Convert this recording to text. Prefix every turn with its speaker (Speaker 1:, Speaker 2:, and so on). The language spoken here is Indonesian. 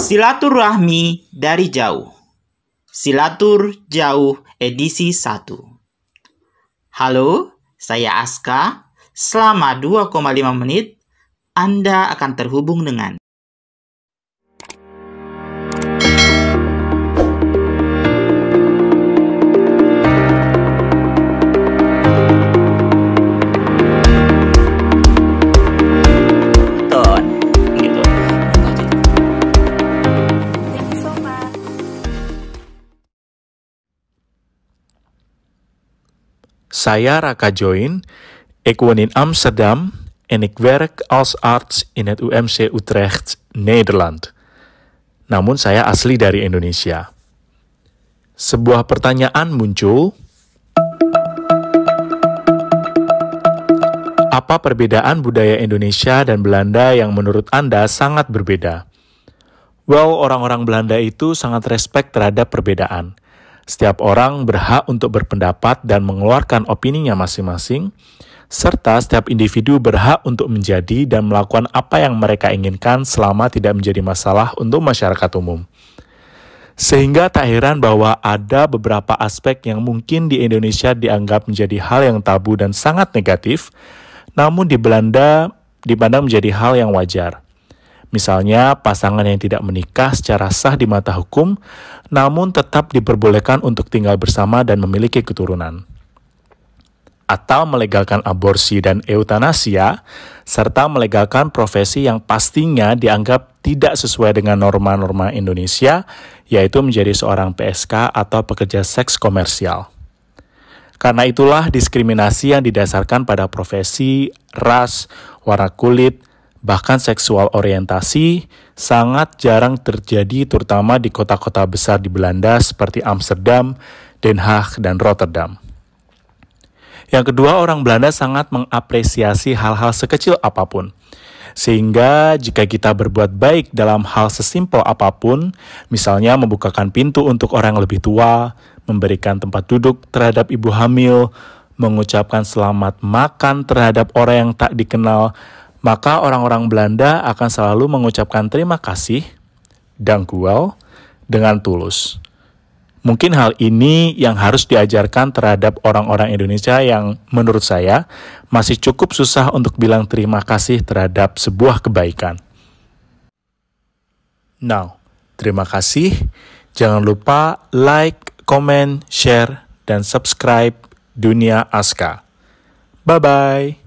Speaker 1: Silaturahmi dari jauh. Silatur jauh edisi 1. Halo, saya Aska. Selama 2,5 menit Anda akan terhubung dengan Saya Raka Join, ik woon in Amsterdam en ik werk als arts in het UMC Utrecht, Nederland. Namun saya asli dari Indonesia. Sebuah pertanyaan muncul. Apa perbedaan budaya Indonesia dan Belanda yang menurut Anda sangat berbeda? Well, orang-orang Belanda itu sangat respect terhadap perbedaan. Setiap orang berhak untuk berpendapat dan mengeluarkan opininya masing-masing, serta setiap individu berhak untuk menjadi dan melakukan apa yang mereka inginkan selama tidak menjadi masalah untuk masyarakat umum. Sehingga tak heran bahwa ada beberapa aspek yang mungkin di Indonesia dianggap menjadi hal yang tabu dan sangat negatif, namun di Belanda dipandang menjadi hal yang wajar. Misalnya, pasangan yang tidak menikah secara sah di mata hukum, namun tetap diperbolehkan untuk tinggal bersama dan memiliki keturunan. Atau melegalkan aborsi dan eutanasia, ya, serta melegalkan profesi yang pastinya dianggap tidak sesuai dengan norma-norma Indonesia, yaitu menjadi seorang PSK atau pekerja seks komersial. Karena itulah diskriminasi yang didasarkan pada profesi, ras, warna kulit, bahkan seksual orientasi sangat jarang terjadi terutama di kota-kota besar di Belanda seperti Amsterdam, Den Haag, dan Rotterdam. Yang kedua, orang Belanda sangat mengapresiasi hal-hal sekecil apapun. Sehingga jika kita berbuat baik dalam hal sesimpel apapun, misalnya membukakan pintu untuk orang lebih tua, memberikan tempat duduk terhadap ibu hamil, mengucapkan selamat makan terhadap orang yang tak dikenal, maka orang-orang Belanda akan selalu mengucapkan terima kasih, dan well, dengan tulus. Mungkin hal ini yang harus diajarkan terhadap orang-orang Indonesia yang menurut saya masih cukup susah untuk bilang terima kasih terhadap sebuah kebaikan. Now, terima kasih. Jangan lupa like, comment, share, dan subscribe Dunia Aska. Bye-bye.